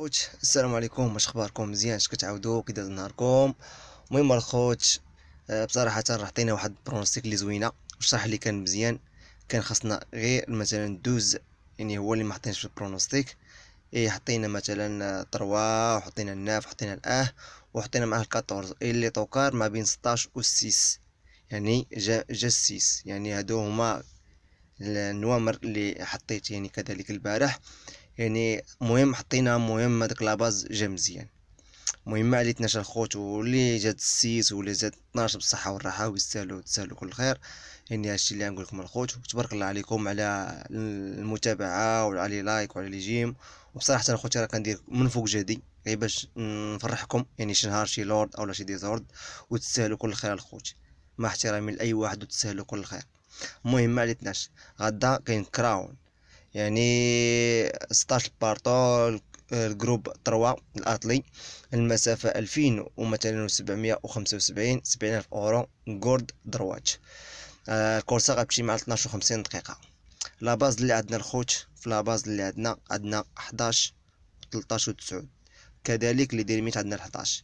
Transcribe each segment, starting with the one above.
خوت السلام عليكم واش اخباركم مزيان اش كتعاودوا كي داز نهاركم المهم الخوت آه، بصراحه راه عطينا واحد البرونستيك اللي زوينه وشرح اللي كان مزيان كان خاصنا غير مثلا دوز يعني هو اللي ما حطيناش في البرونوستيك اي حطينا مثلا طروا وحطينا الناف وحطينا الاه وحطينا معاه 14 اللي طوكار ما بين 16 و 6 يعني جا جا 6 يعني هادو هما النوامر اللي حطيت يعني كذلك البارح يعني مهم حطينا مهم هذاك لاباز جا مزيان المهم عليتنا شي الخوت واللي جات السيس واللي جات 12 بالصحه والراحه ويستاهلوا تسالوا كل خير يعني هادشي اللي نقول لكم الخوت تبارك الله عليكم على المتابعه وعلى لايك وعلى لي جيم وبصراحه الخوت راه كندير من فوق جدي غير يعني باش نفرحكم يعني شي نهار شي لورد اولا شي ديزورد وتسالوا كل خير الخوت مع احترامي لاي واحد وتسالوا كل خير المهم ما عليتناش غدا كاين كراون يعني 16 بارطون الجروب 3 الاطلي المسافه 2775 70000 اورو جورد دروات آه غتمشي مع 12 و 50 دقيقه لا باز اللي عندنا الخوت في لا باز اللي عندنا عندنا 11 13 و 9 كذلك اللي دير عندنا 11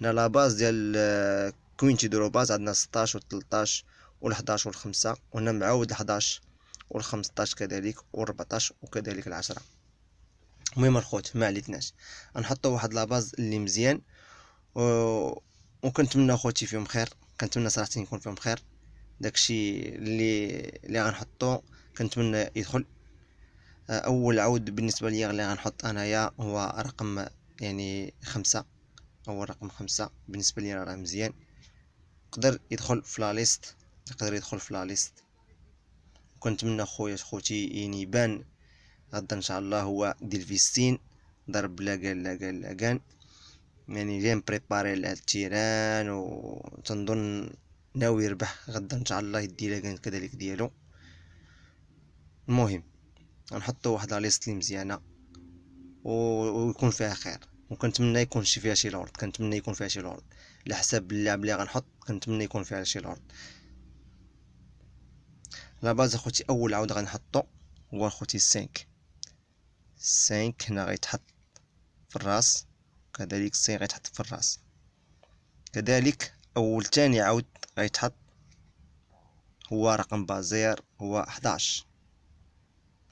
هنا لا باز ديال آه، كوينتي دروباز عندنا 16 و 13 و 11 و 5 وهنا معاود 11 وال15 كذلك وال14 وكذلك العشرة المهم الخوت ما عليتناش غنحطو واحد لاباز اللي مزيان و... وكنتمنى خوتي فيهم خير كنتمنى صراحه يكون فيهم خير داكشي اللي اللي غنحطو كنتمنى يدخل آه، اول عود بالنسبه ليا اللي غنحط انايا هو رقم يعني خمسة اول رقم خمسة بالنسبه ليا راه مزيان يقدر يدخل في لا ليست يقدر يدخل في لا ليست كنتمنى خويا خوتي يعني يبان غدا ان شاء الله هو ديال فيستين ضرب قال لا كان يعني جيم بريباري للتيران تنظن ناوي يربح غدا ان شاء الله يدي لا كان كذلك ديالو المهم غنحطو واحد لا ليست لي مزيانه و... ويكون فيها خير وكنتمنى يكون شي فيها شي لورد كنتمنى يكون فيها شي لورد على حساب اللعب اللي غنحط كنتمنى يكون فيها شي لورد لا باز اخوتي اول عاود غنحطو هو اخوتي 5 5 هنا غيتحط في الراس كذلك سي غيتحط في الراس كذلك اول ثاني عاود غيتحط هو رقم بازير هو 11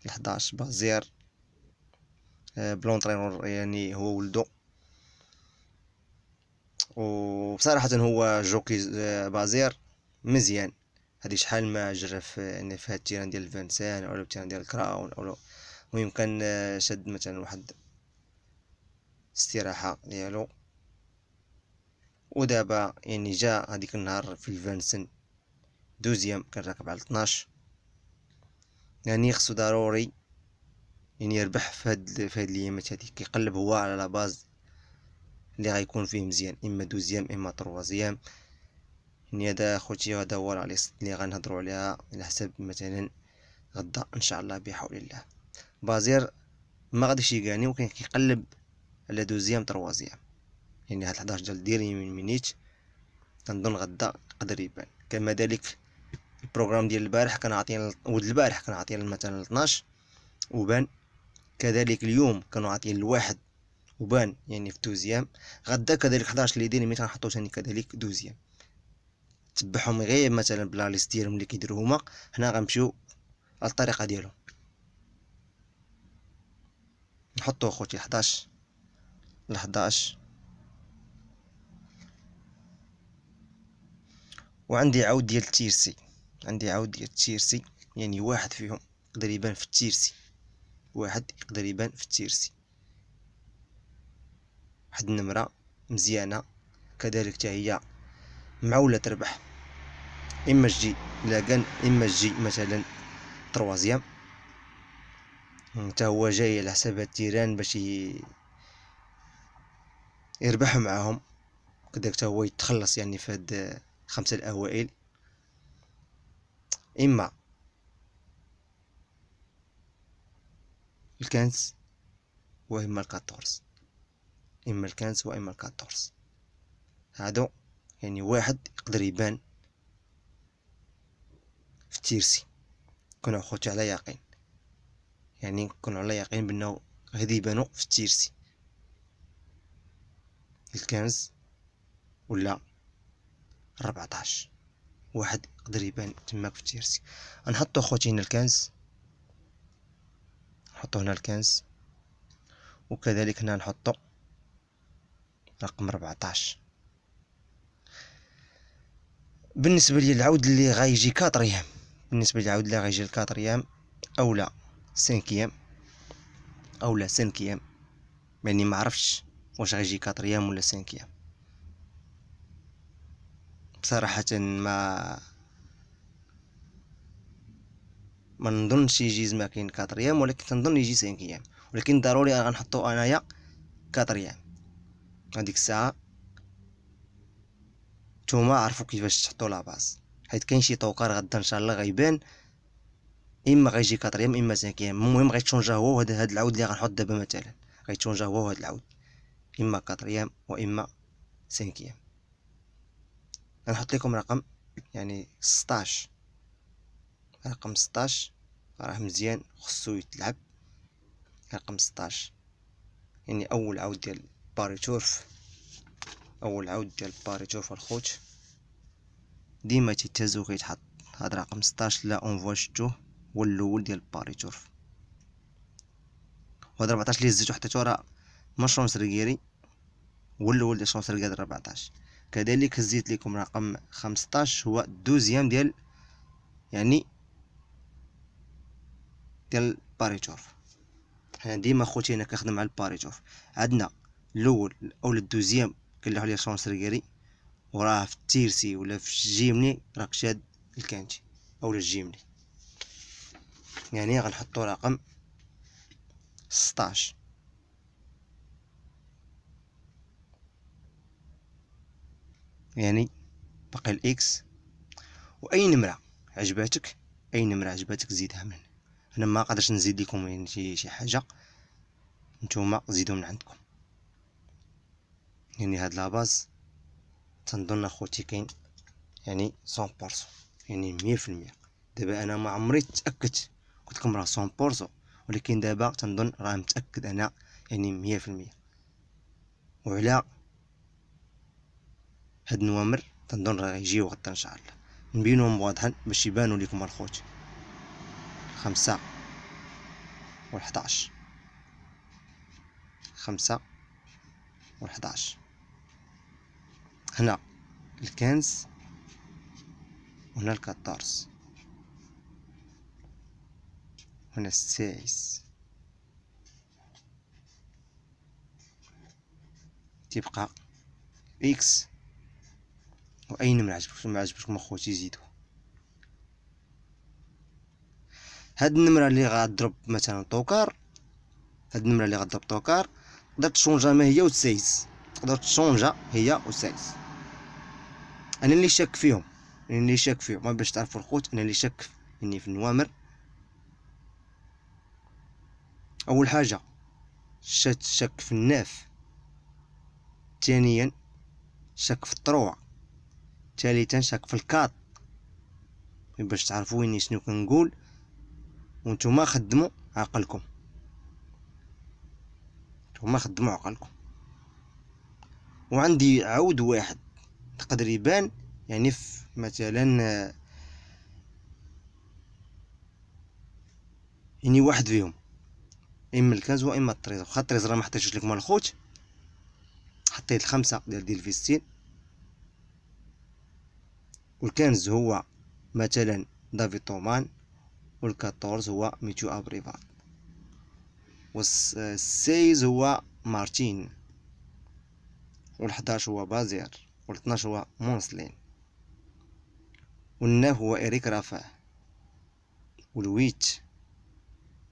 11 بازير آه، بلونطرينور يعني هو ولدو وبصراحة هو جوكي آه، بازير مزيان يعني. هادي شحال ما جرى في ان في هاد التيران ديال الفانسان او التيران ديال الكراون او المهم كان شاد مثلا واحد استراحه ديالو ودابا يعني جا هاديك النهار في الفانسن دوزيام كان راكب على 12 يعني خصو ضروري يعني يربح في هاد في هاد الايامات هادي كيقلب هو على لاباز اللي غيكون فيه مزيان اما دوزيام اما تروازيام نيادا خوتي هذا هو العريس اللي غنهضروا عليها على حساب مثلا غدا ان شاء الله بحول الله بازير ما غاديش يقاني وكان كيقلب على دوزيام تروازيام يعني هاد 11 ديال ديري من مينيت كنظن غدا قدر يبان كما ذلك البروغرام ديال البارح كان عاطيين ولد البارح كان عاطيين مثلا 12 وبان كذلك اليوم كانوا عاطيين الواحد وبان يعني في دوزيام غدا كذلك 11 اللي دايرين مي كنحطو ثاني كذلك دوزيام تبعهم غير مثلا بلا ليست ديالهم اللي كيديرو هما حنا غنمشيو على الطريقه ديالهم نحطو اخوتي 11 ل 11 وعندي عود ديال التيرسي عندي عود ديال التيرسي يعني واحد فيهم يقدر يبان في التيرسي واحد يقدر يبان في التيرسي واحد النمره مزيانه كذلك حتى هي معوله تربح اما جي كان اما جي مثلا تروازيام حتى هو جاي على حساب التيران باش يربح معاهم حتى هو يتخلص يعني في هاد الخمسه الاوائل اما الكانس واما الكاتورس اما الكانس واما الكاتورس هادو يعني واحد يقدر يبان في تيرسي كانوا خوتو على يقين يعني كنا على يقين بانه غادي يبانو في تيرسي الكنز ولا ربعطاش واحد يقدر يبان تماك في تيرسي نحطو خوتي هنا الكنز نحطو هنا الكنز وكذلك هنا نحطو رقم 14 بالنسبه لي العود اللي غيجي كاتريام بالنسبة للعود لا غيجي الكاتريام أو لا سانكيام أو لا سانكيام يعني معرفتش واش غيجي كاتريام ولا سانكيام بصراحة ما ما نظنش يجي زعما كاين كاتريام ولكن كنظن يجي سانكيام ولكن ضروري غنحطو انايا كاتريام هاديك الساعة نتوما عرفوا كيفاش تحطوا لاباز حيت كاين شي توقار غدا ان شاء الله غيبان اما غيجي كاتريام اما سانكيام المهم غيتشونجا هو وهاد هاد العود اللي غنحط دابا مثلا غيتشونجا هو وهاد العود اما كاتريام واما سانكيام غنحط لكم رقم يعني 16 رقم 16 راه مزيان خصو يتلعب رقم 16 يعني اول عود ديال باريتورف اول عود ديال باريتورف الخوت ديما تيتهز وكيتحط هاد رقم 16 لا اونفوا شتوه هو الاول ديال باري تورف و 14 لي هزيتو حطيتو راه مشروم سرقيري هو الاول ديال شونس ريغيري 14 كذلك هزيت لكم رقم 15 هو الدوزيام ديال يعني ديال باري تورف حنا ديما خوتي هنا كنخدم على الباري تورف عندنا الاول او الدوزيام كنلوحو ليه شونس ريغيري وراه في التيرسي ولا في الجيمني راك شاد الكانتي اولا الجيمني يعني غنحطو رقم 16 يعني باقي الاكس واي نمره عجباتك اي نمره عجباتك زيدها من انا ما قادرش نزيد لكم يعني شي, شي حاجه نتوما زيدوا من عندكم يعني هاد لاباز تنظن اخوتي كاين يعني 100% يعني 100% دابا انا ما عمري تاكدت قلت لكم راه 100% ولكن دابا تنظن راه متاكد انا يعني 100% وعلى هاد النوامر تنظن راه يجيو غدا ان شاء الله نبينهم واضحا باش يبانوا لكم الخوت خمسة و11 خمسة و11 هنا الكنز هنا الكطارس هنا السايس تبقى اكس واين من عجبكم ما عجبكم اخوتي زيدو هاد النمره اللي غضرب مثلا طوكار هاد النمره اللي غضرب طوكار تقدر تشونجا ما هي وتسايس تقدر تشونجا هي وسايس انا اللي شك فيهم انا اللي شك فيهم ما باش تعرفوا الخوت انا اللي شك اني في النوامر اول حاجه شت شك في الناف ثانيا شك في الطروع ثالثا شك في الكاط باش تعرفوا اني شنو كنقول وانتم خدموا عقلكم نتوما خدموا عقلكم وعندي عود واحد تقدر يبان يعني في مثلا يعني واحد فيهم اما الكاز واما الطريز واخا الطريز راه ما حطيتش لكم الخوت حطيت الخمسة ديال ديال فيستين والكنز هو مثلا دافيد طومان والكاتورز هو ميتيو ابريفات والسيز هو مارتين والحداش هو بازير و هو مونسلين والنا هو إريك رافع والويت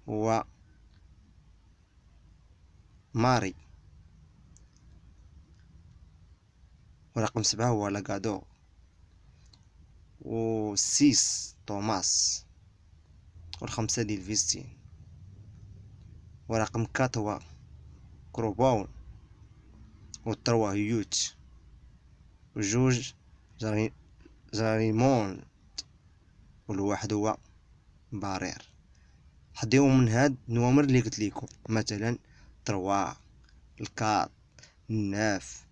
هو ماري ورقم سبعة هو لاكادو وسيس توماس والخمسة ديال فيستين ورقم كات هو كروباون والتروى هيوت وجوج زاري مونت والواحد هو بارير حضيهم من هاد النوامر اللي قلت لكم مثلا تروا الكات الناف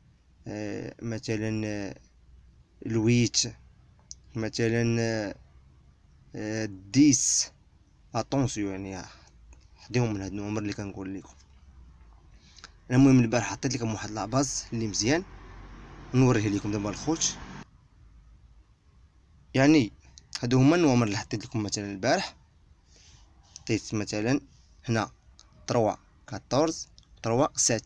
آه، مثلا آه، الويت مثلا آه, آه، الديس اتونسيو يعني حضيهم من هاد النوامر اللي كنقول لكم المهم البارح حطيت لكم واحد لاباز اللي مزيان نوريه لكم دابا الخوت يعني هادو هما النوامر اللي حطيت لكم مثلا البارح حطيت مثلا هنا 3 14 3 7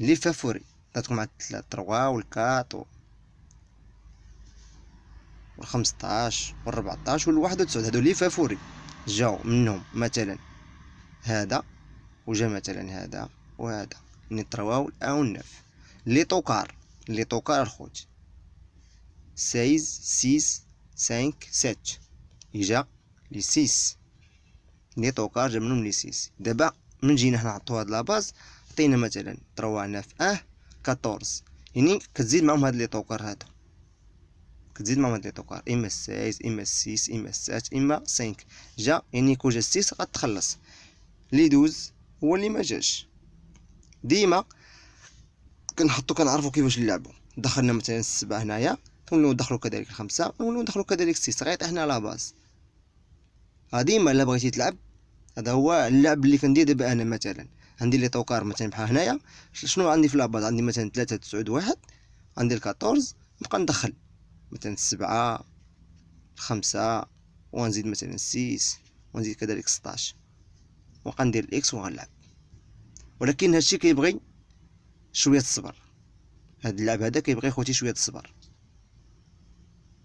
لي فافوري عطيتكم عاد 3 و 4 و 15 و 14 و 91 هادو لي فافوري جاو منهم مثلا هذا وجا مثلا هذا وهذا ني 3 و 9 لي توكار اللي toca الخوت سايز سيس سانك سات إجا لي سيس لي توكا جا منهم لي سيس دابا من جينا هنا نحطو هاد لاباز عطينا مثلا طروا في اه كاتورز يعني كتزيد معاهم هاد لي طوكار هادو كتزيد معاهم هاد لي طوكار اما سايز اما سيس اما سات اما سانك جا يعني كون جا سيس غتخلص لي دوز هو اللي ما جاش ديما كنحطو كنعرفو كيفاش نلعبو دخلنا مثلا السبعة هنايا نولو ندخلو كذلك الخمسة ونولو ندخلو كذلك السيس غير حنا لا باز ديما الا بغيتي تلعب هذا هو اللعب اللي كندير دابا انا مثلا عندي لي طوكار مثلا بحال هنايا شنو عندي في لاباز عندي مثلا ثلاثة تسعود واحد عندي الكاتورز نبقى ندخل مثلا السبعة الخمسة ونزيد مثلا السيس ونزيد كذلك ستاش ندير الاكس وغنلعب ولكن هادشي كيبغي شويه الصبر هاد اللعب هذا كيبغي خوتي شويه الصبر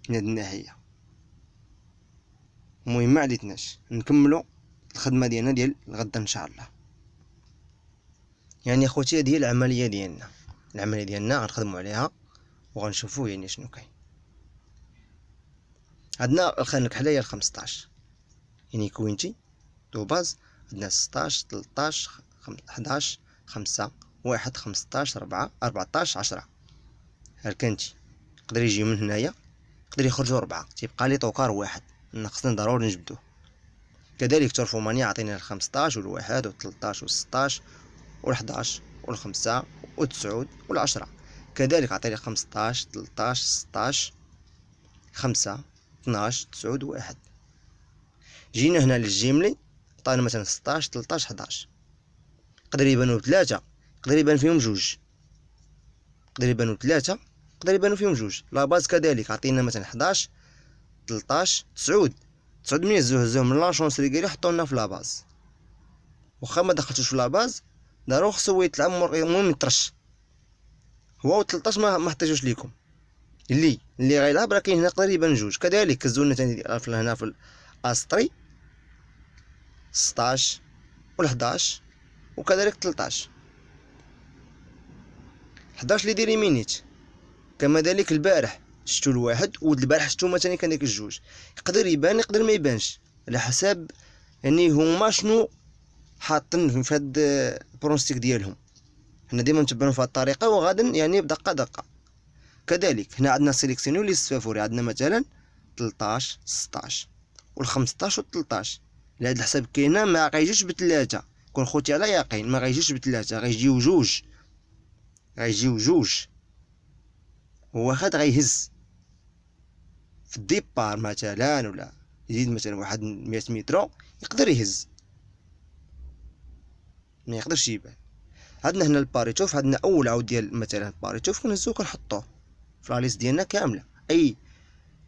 من هاد الناحيه المهم ما عليتناش نكملو الخدمه ديالنا ديال الغدا ان شاء الله يعني اخوتي هذه هي العمليه ديالنا العمليه ديالنا غنخدموا عليها وغنشوفوا يعني شنو كاين عندنا الخانه الكحله هي 15 يعني كوينتي دو باز عندنا 16 13 11 5 واحد خمسطاش ربعة ربعطاش عشرة هركنتي يقدر يجيو من هنايا يقدر يخرجو ربعة تيبقى لي طوكار واحد خصنا ضروري نجبدوه كذلك تورفومانيا عطينا الخمسطاش والواحد والتلطاش والستاش والحداش والخمسة والتسعود والعشرة كذلك عطيني خمسطاش تلطاش ستاش خمسة اثناش تسعود واحد جينا هنا للجيملي عطانا مثلا ستاش تلطاش حداش يقدر يبانو بثلاثة يقدر يبان فيهم جوج يقدر يبانو ثلاثة يقدر يبانو فيهم جوج لا باز كذلك عطينا مثلا حداش تلطاش تسعود تسعود من يهزوهم من لاشونس اللي قالي حطو لنا في لاباز واخا ما دخلتوش في لاباز دارو خصو يطلع يتلعب المهم يطرش هو و 13 ما محتاجوش ليكم اللي اللي غيلعب راه كاين هنا يقدر يبان جوج كذلك كزولنا ثاني هنا في الاسطري 16 و 11 وكذلك 13 11 لي ديري مينيت كما ذلك البارح شتو الواحد ود البارح شتو مثلا كان ديك الجوج يقدر يبان يقدر ما يبانش على حساب يعني هما شنو حاطين في هاد البرونستيك ديالهم حنا ديما نتبعو في هاد الطريقه وغادا يعني بدقه دقه كذلك هنا عندنا سيليكسيون لي فافوري عندنا مثلا 13 16 وال15 وال13 على هاد الحساب كاينه ما غيجيش بثلاثه كون خوتي على يقين ما غيجيش بثلاثه غيجيو جوج غيجيو جوج هو واحد غيهز في الديبار مثلا ولا يزيد مثلا واحد مية متر يقدر يهز ما يقدرش يبان عندنا هنا الباريتوف عندنا اول عود ديال مثلا الباريتوف كنهزو كنحطوه في الاليس ديالنا كامله اي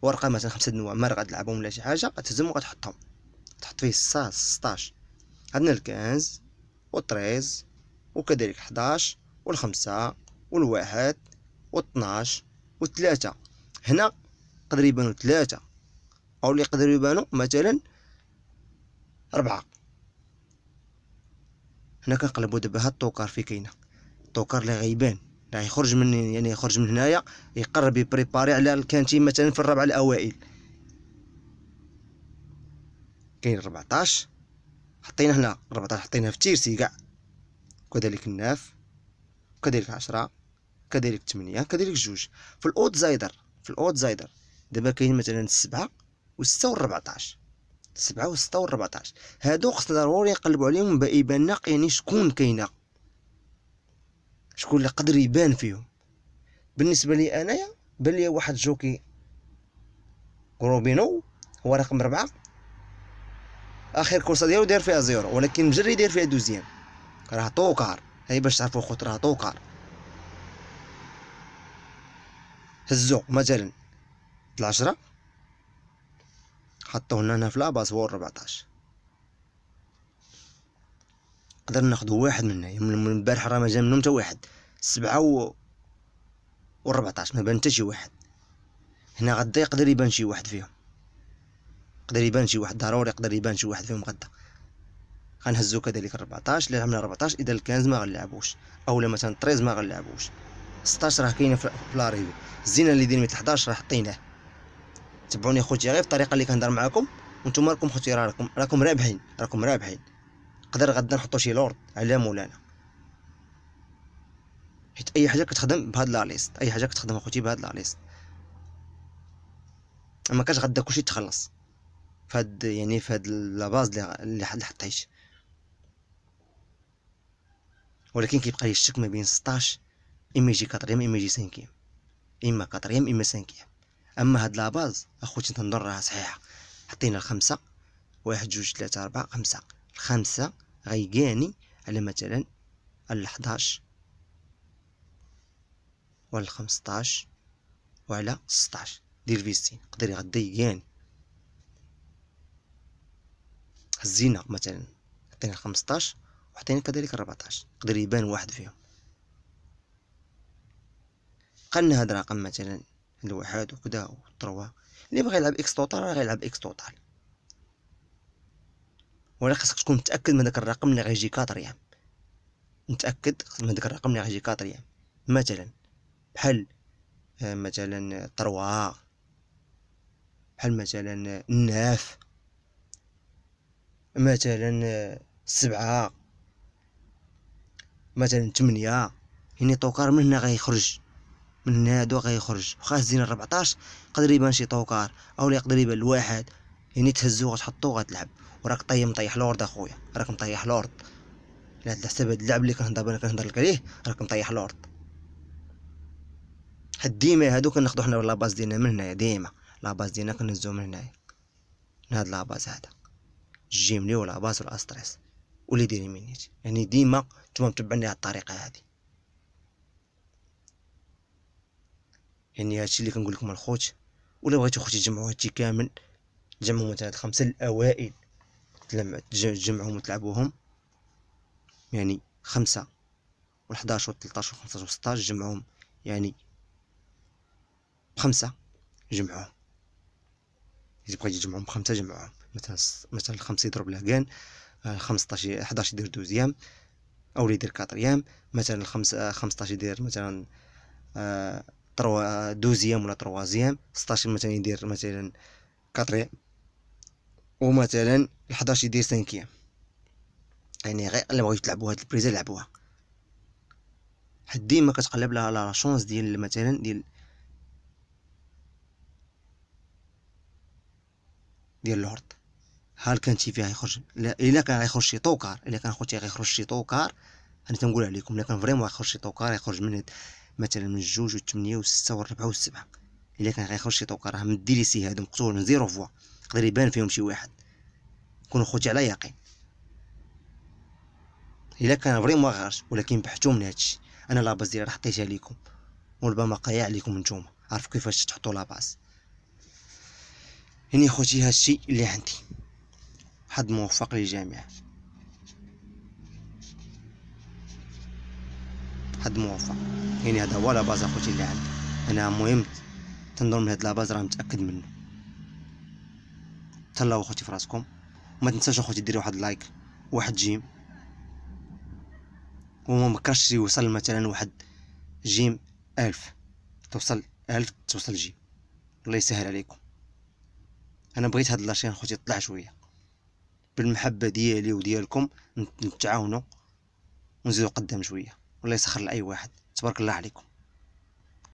ورقه مثلا خمسه النوامر غتلعبهم ولا شي حاجه غتهزهم وغتحطهم تحط فيه 16 16 عندنا الكنز و 13 وكذلك 11 والخمسة والواحد والطناش والثلاثة هنا يقدر يبانو ثلاثة أو اللي يقدر يبانو مثلا أربعة هنا كنقلبو دابا هاد الطوكار فين كاينه الطوكار اللي غيبان راه يخرج من يعني يخرج من هنايا يقرب يبريباري على الكانتين مثلا في الربعه الاوائل كاين ربعتاش حطينا هنا ربعتاش حطينا في تيرسي كاع كذلك الناف كذلك 10 كذلك 8 كذلك جوج في الاوت زايدر في الاوت زايدر دابا كاين مثلا و6 و14 7 و6 و14 هادو خصنا ضروري نقلبو عليهم يبان لنا يعني شكون كاينه شكون اللي قدر يبان فيهم بالنسبه لي انايا بان لي واحد جوكي كروبينو هو رقم ربعة اخر كورسه ديالو دار فيها زيرو ولكن مجري دار فيها دوزيام راه طوكار هاي باش تعرفوا خطرها توقع هزو مثلا العشرة حطوه هنا في لاباس هو 14 نقدر ناخدو واحد منها من البارح راه ما جا منهم حتى واحد سبعة و و 14 ما بان حتى شي واحد هنا غدا يقدر يبان شي واحد فيهم يقدر يبان شي واحد ضروري يقدر يبان شي واحد فيهم غدا غنهزو كذلك 14 اللي عملنا 14 اذا 15 ما غنلعبوش اولا مثلا 13 ما غنلعبوش 16 راه كاينه في لاريفي الزينه اللي دير 11 راه حطيناه تبعوني اخوتي غير الطريقه اللي كنهضر معاكم وانتم راكم خوتي راكم راكم رابحين راكم رابحين نقدر غدا نحطو شي لورد على مولانا حيت اي حاجه كتخدم بهاد لا ليست اي حاجه كتخدم اخوتي بهاد لا ليست ما كاش غدا كلشي تخلص فهاد يعني فهاد لاباز اللي اللي حطيت ولكن كيبقى يشتك ما بين 16 اما يجي 4 اما يجي 5 اما 4 اما 5 اما هاد لاباز اخوتي تنضر راها صحيحه حطينا الخمسه واحد جوج ثلاثة أربعة خمسة الخمسة غيقاني على مثلا الحداش وال الخمسطاش وعلى سطاش دير فيستي يقدر يغدي يقاني هزينا مثلا عطينا 15 وحتين كذلك الرباطاش يقدر يبان واحد فيهم قلنا هاد الرقم مثلا الواحد وكدا وتروا اللي بغى يلعب اكس توتال راه غيلعب اكس توتال ولا خاصك تكون متاكد من داك الرقم اللي غيجي كاتريام متاكد من داك الرقم اللي غيجي كاتريام مثلا بحال آه، مثلا تروا بحال مثلا الناف مثلا آه، سبعة مثلا تمنية يعني طوكار من هنا غيخرج من هنا هادو غيخرج واخا زين ربعطاش يقدر يبان شي طوكار او يقدر يبان الواحد يعني تهزو غتحطو غتلعب وراك طيب مطيح لورد اخويا راك مطيح لورد على حساب هاد اللعب اللي كنهضر انا كنهضر لك عليه راك مطيح لورد حد ديما هادو كناخدو حنا لاباز ديالنا من هنايا ديما لاباز ديالنا كنهزو من هنايا من هاد لاباز هذا باس ولا استريس ولي ديري مينيت يعني ديما نتوما متبعني على الطريقه هذه يعني هادشي اللي كنقول لكم الخوت ولا بغيتو خوتي تجمعوا هادشي كامل تجمعوا مثلا الخمسه الاوائل تجمعهم وتلعبوهم يعني خمسة و 11 و 13 و 15 و 16 جمعهم يعني بخمسة جمعهم إذا بغيتي تجمعهم بخمسة جمعهم مثلا مثلا الخمسة يضرب له كان 15 11 يدير دوزيام او يدير كاتريام مثلا 5 15 يدير مثلا آه، تروا دوزيام ولا تروازيام 16 مثلا يدير مثلا كاتريام ومثلا 11 يدير سانكيام يعني غير الا بغيتو تلعبوا هاد البريزا لعبوها حد ديما كتقلب لها لا شونس ديال مثلا ديال ديال الهرد هل كان تيفي غيخرج الا كان غيخرج شي طوكار الا كان خوتي غيخرج شي طوكار انا تنقول عليكم الا كان فريمون غيخرج شي طوكار غيخرج من مثلا من الجوج و الربعة و السبعة الا كان غيخرج شي طوكار راه من الديليسي هادو مقتول من زيرو فوا يقدر يبان فيهم شي واحد كون خوتي على يقين الا كان فريمون غارش ولكن بحثو من هادشي انا لاباز ديالي راه حطيتها ليكم وربما قايع عليكم نتوما عارف كيفاش تحطوا لاباز هني خوتي هادشي اللي عندي حد موفق للجميع حد موفق يعني هذا هو لاباز اخوتي اللي عندي انا مهم تنظر من هاد لاباز راه متاكد منه تهلاو اخوتي في راسكم وما تنساش اخوتي ديروا واحد لايك واحد جيم وما مكرش يوصل مثلا واحد جيم ألف توصل ألف توصل جيم الله يسهل عليكم انا بغيت هاد لاشين اخوتي تطلع شويه بالمحبه ديالي وديالكم نتعاونوا ونزيدوا قدام شويه والله يسخر لاي واحد تبارك الله عليكم